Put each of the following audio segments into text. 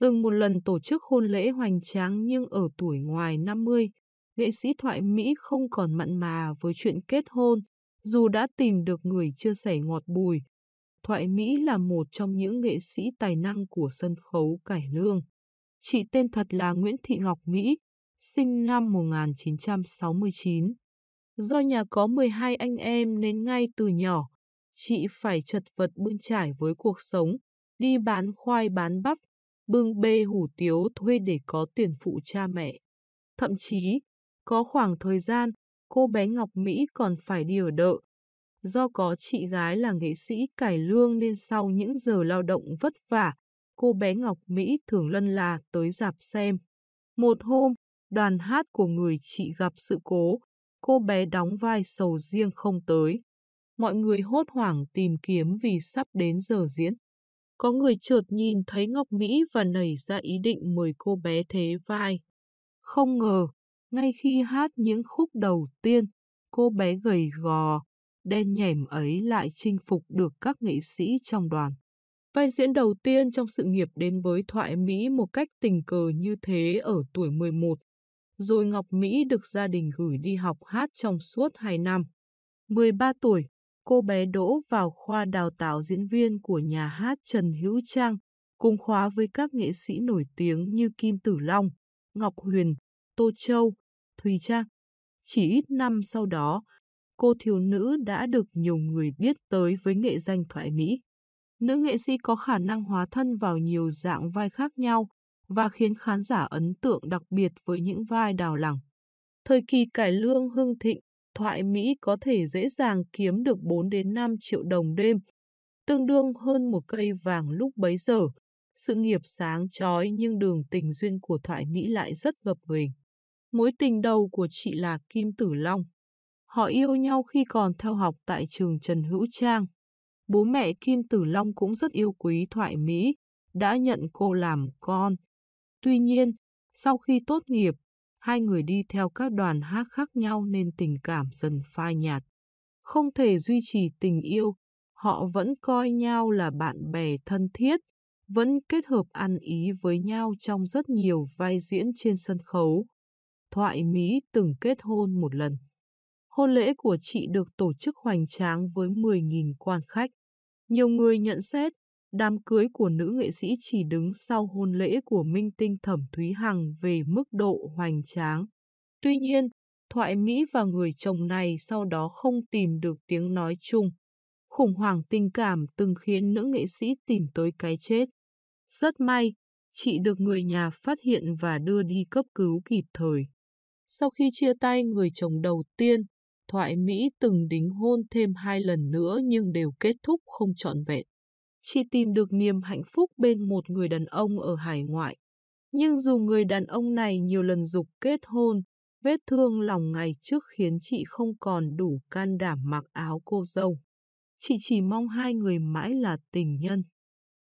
Từng một lần tổ chức hôn lễ hoành tráng nhưng ở tuổi ngoài 50, nghệ sĩ thoại Mỹ không còn mặn mà với chuyện kết hôn, dù đã tìm được người chia sẻ ngọt bùi. Thoại Mỹ là một trong những nghệ sĩ tài năng của sân khấu cải lương. Chị tên thật là Nguyễn Thị Ngọc Mỹ, sinh năm 1969. Do nhà có 12 anh em nên ngay từ nhỏ, chị phải chật vật bươn trải với cuộc sống, đi bán khoai bán bắp bưng bê hủ tiếu thuê để có tiền phụ cha mẹ. Thậm chí, có khoảng thời gian, cô bé Ngọc Mỹ còn phải đi ở đợ. Do có chị gái là nghệ sĩ cải lương nên sau những giờ lao động vất vả, cô bé Ngọc Mỹ thường lân là tới dạp xem. Một hôm, đoàn hát của người chị gặp sự cố, cô bé đóng vai sầu riêng không tới. Mọi người hốt hoảng tìm kiếm vì sắp đến giờ diễn có người chợt nhìn thấy Ngọc Mỹ và nảy ra ý định mời cô bé thế vai. Không ngờ, ngay khi hát những khúc đầu tiên, cô bé gầy gò, đen nhẻm ấy lại chinh phục được các nghệ sĩ trong đoàn. Vai diễn đầu tiên trong sự nghiệp đến với Thoại Mỹ một cách tình cờ như thế ở tuổi 11, rồi Ngọc Mỹ được gia đình gửi đi học hát trong suốt 2 năm. 13 tuổi, cô bé đỗ vào khoa đào tạo diễn viên của nhà hát Trần Hữu Trang, cùng khóa với các nghệ sĩ nổi tiếng như Kim Tử Long, Ngọc Huyền, Tô Châu, Thùy Trang. Chỉ ít năm sau đó, cô thiếu nữ đã được nhiều người biết tới với nghệ danh thoại mỹ. Nữ nghệ sĩ có khả năng hóa thân vào nhiều dạng vai khác nhau và khiến khán giả ấn tượng đặc biệt với những vai đào lẳng. Thời kỳ cải lương hưng thịnh, thoại Mỹ có thể dễ dàng kiếm được 4 đến 5 triệu đồng đêm, tương đương hơn một cây vàng lúc bấy giờ. Sự nghiệp sáng chói nhưng đường tình duyên của thoại Mỹ lại rất gập ghềnh. Mối tình đầu của chị là Kim Tử Long. Họ yêu nhau khi còn theo học tại trường Trần Hữu Trang. Bố mẹ Kim Tử Long cũng rất yêu quý thoại Mỹ, đã nhận cô làm con. Tuy nhiên, sau khi tốt nghiệp, Hai người đi theo các đoàn hát khác nhau nên tình cảm dần phai nhạt. Không thể duy trì tình yêu, họ vẫn coi nhau là bạn bè thân thiết, vẫn kết hợp ăn ý với nhau trong rất nhiều vai diễn trên sân khấu. Thoại Mỹ từng kết hôn một lần. Hôn lễ của chị được tổ chức hoành tráng với 10.000 quan khách. Nhiều người nhận xét đám cưới của nữ nghệ sĩ chỉ đứng sau hôn lễ của minh tinh Thẩm Thúy Hằng về mức độ hoành tráng. Tuy nhiên, thoại Mỹ và người chồng này sau đó không tìm được tiếng nói chung. Khủng hoảng tình cảm từng khiến nữ nghệ sĩ tìm tới cái chết. Rất may, chị được người nhà phát hiện và đưa đi cấp cứu kịp thời. Sau khi chia tay người chồng đầu tiên, Thoại Mỹ từng đính hôn thêm hai lần nữa nhưng đều kết thúc không trọn vẹn. Chị tìm được niềm hạnh phúc bên một người đàn ông ở hải ngoại. Nhưng dù người đàn ông này nhiều lần dục kết hôn, vết thương lòng ngày trước khiến chị không còn đủ can đảm mặc áo cô dâu. Chị chỉ mong hai người mãi là tình nhân.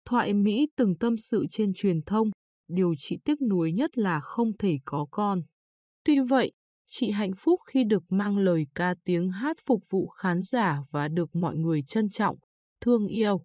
Thoại Mỹ từng tâm sự trên truyền thông, điều chị tiếc nuối nhất là không thể có con. Tuy vậy, chị hạnh phúc khi được mang lời ca tiếng hát phục vụ khán giả và được mọi người trân trọng, thương yêu.